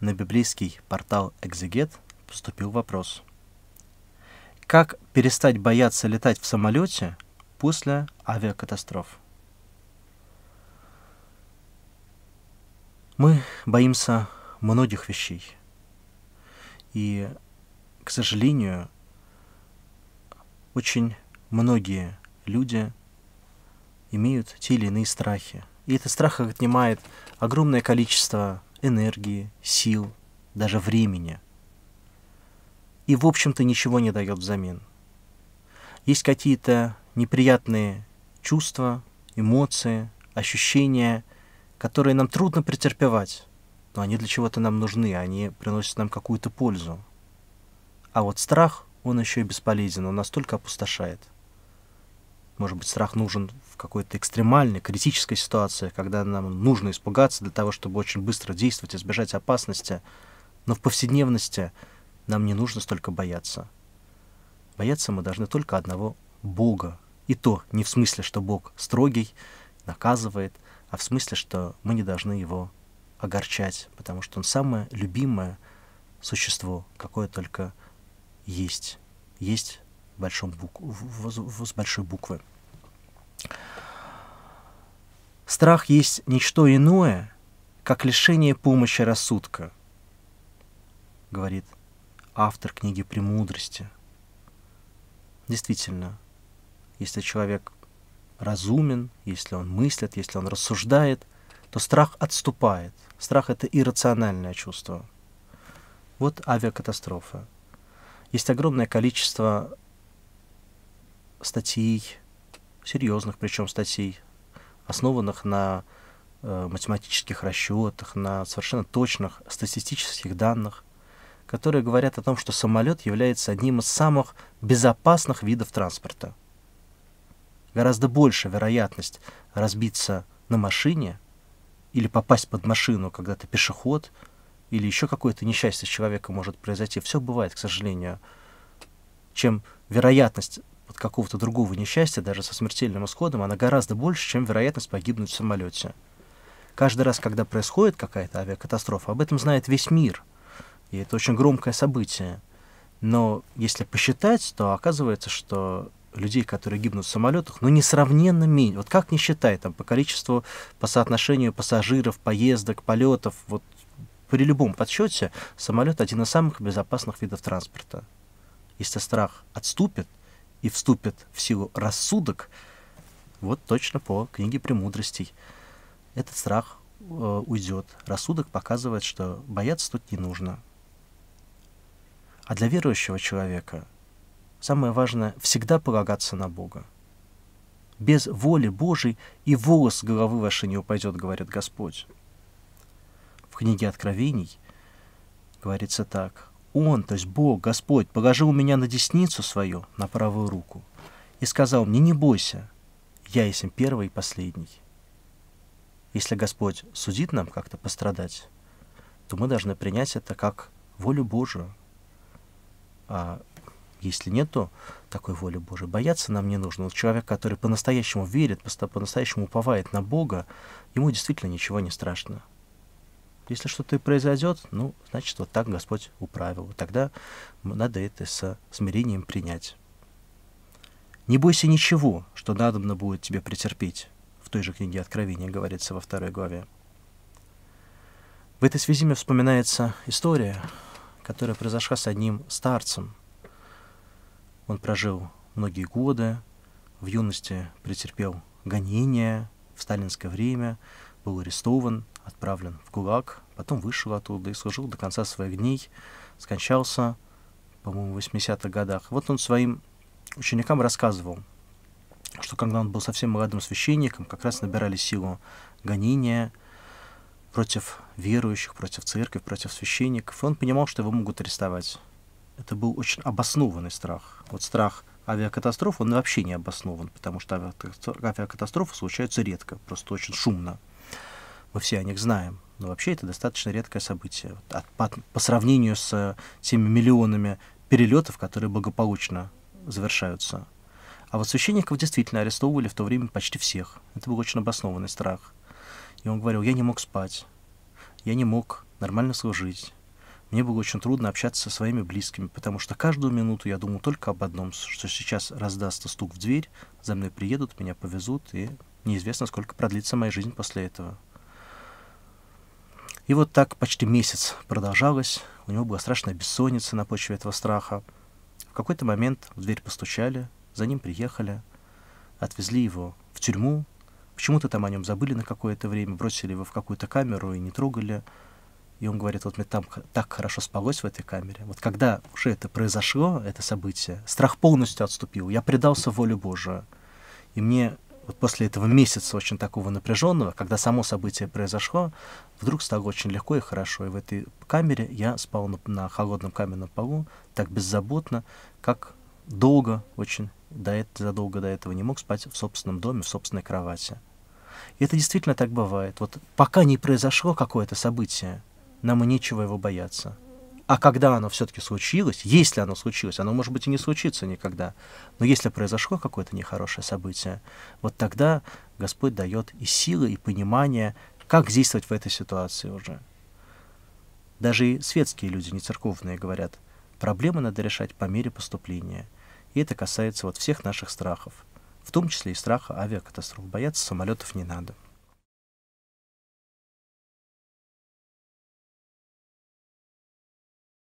на библейский портал «Экзегет» поступил вопрос. Как перестать бояться летать в самолете после авиакатастроф? Мы боимся многих вещей. И, к сожалению, очень многие люди имеют те или иные страхи. И этот страх отнимает огромное количество энергии, сил, даже времени. И, в общем-то, ничего не дает взамен. Есть какие-то неприятные чувства, эмоции, ощущения, которые нам трудно претерпевать, но они для чего-то нам нужны, они приносят нам какую-то пользу. А вот страх, он еще и бесполезен, он настолько опустошает – может быть, страх нужен в какой-то экстремальной, критической ситуации, когда нам нужно испугаться для того, чтобы очень быстро действовать, избежать опасности. Но в повседневности нам не нужно столько бояться. Бояться мы должны только одного Бога. И то не в смысле, что Бог строгий, наказывает, а в смысле, что мы не должны его огорчать, потому что он самое любимое существо, какое только есть. Есть большом бук... с большой буквы. Страх есть ничто иное, как лишение помощи рассудка, говорит автор книги «Премудрости». Действительно, если человек разумен, если он мыслит, если он рассуждает, то страх отступает. Страх — это иррациональное чувство. Вот авиакатастрофа. Есть огромное количество статей, серьезных причем статей, основанных на э, математических расчетах, на совершенно точных статистических данных, которые говорят о том, что самолет является одним из самых безопасных видов транспорта. Гораздо больше вероятность разбиться на машине или попасть под машину, когда ты пешеход, или еще какое-то несчастье с человеком может произойти. Все бывает, к сожалению. Чем вероятность какого-то другого несчастья, даже со смертельным исходом, она гораздо больше, чем вероятность погибнуть в самолете. Каждый раз, когда происходит какая-то авиакатастрофа, об этом знает весь мир. И это очень громкое событие. Но если посчитать, то оказывается, что людей, которые гибнут в самолетах, ну, несравненно меньше. Вот как не считай, там, по количеству, по соотношению пассажиров, поездок, полетов, вот при любом подсчете самолет один из самых безопасных видов транспорта. Если страх отступит, и вступит в силу рассудок, вот точно по книге премудростей, этот страх э, уйдет. Рассудок показывает, что бояться тут не нужно. А для верующего человека самое важное — всегда полагаться на Бога. Без воли Божией и волос с головы вашей не упадет, говорит Господь. В книге Откровений говорится так. Он, то есть Бог, Господь, положил меня на десницу свою, на правую руку, и сказал мне, не бойся, я есть первый и последний. Если Господь судит нам как-то пострадать, то мы должны принять это как волю Божию. А если нету такой воли Божией, бояться нам не нужно. Вот человек, который по-настоящему верит, по-настоящему уповает на Бога, ему действительно ничего не страшно. Если что-то и произойдет, ну, значит, вот так Господь управил. Тогда надо это со смирением принять. «Не бойся ничего, что надобно будет тебе претерпеть», в той же книге Откровения говорится во второй главе. В этой связи мне вспоминается история, которая произошла с одним старцем. Он прожил многие годы, в юности претерпел гонения в сталинское время, был арестован, отправлен в ГУЛАГ, потом вышел оттуда и служил до конца своих дней, скончался, по-моему, в 80-х годах. Вот он своим ученикам рассказывал, что когда он был совсем молодым священником, как раз набирали силу гонения против верующих, против церкви, против священников, и он понимал, что его могут арестовать. Это был очень обоснованный страх. Вот страх авиакатастроф, он вообще не обоснован, потому что авиакатастрофы случаются редко, просто очень шумно мы все о них знаем. Но вообще это достаточно редкое событие. Вот от, по, по сравнению с теми миллионами перелетов, которые благополучно завершаются. А вот священников действительно арестовывали в то время почти всех. Это был очень обоснованный страх. И он говорил, я не мог спать, я не мог нормально служить. Мне было очень трудно общаться со своими близкими, потому что каждую минуту я думал только об одном, что сейчас раздастся стук в дверь, за мной приедут, меня повезут, и неизвестно, сколько продлится моя жизнь после этого. И вот так почти месяц продолжалось. У него была страшная бессонница на почве этого страха. В какой-то момент в дверь постучали, за ним приехали, отвезли его в тюрьму. Почему-то там о нем забыли на какое-то время, бросили его в какую-то камеру и не трогали. И он говорит, вот мне там так хорошо спалось в этой камере. Вот когда уже это произошло, это событие, страх полностью отступил. Я предался воле Божию. И мне вот после этого месяца очень такого напряженного, когда само событие произошло, вдруг стало очень легко и хорошо. И в этой камере я спал на, на холодном каменном полу так беззаботно, как долго, очень до этого, задолго до этого не мог спать в собственном доме, в собственной кровати. И это действительно так бывает. Вот пока не произошло какое-то событие, нам и нечего его бояться. А когда оно все-таки случилось, если оно случилось, оно, может быть, и не случится никогда, но если произошло какое-то нехорошее событие, вот тогда Господь дает и силы, и понимание, как действовать в этой ситуации уже. Даже и светские люди, не церковные, говорят, проблемы надо решать по мере поступления. И это касается вот всех наших страхов, в том числе и страха авиакатастроф. Бояться самолетов не надо.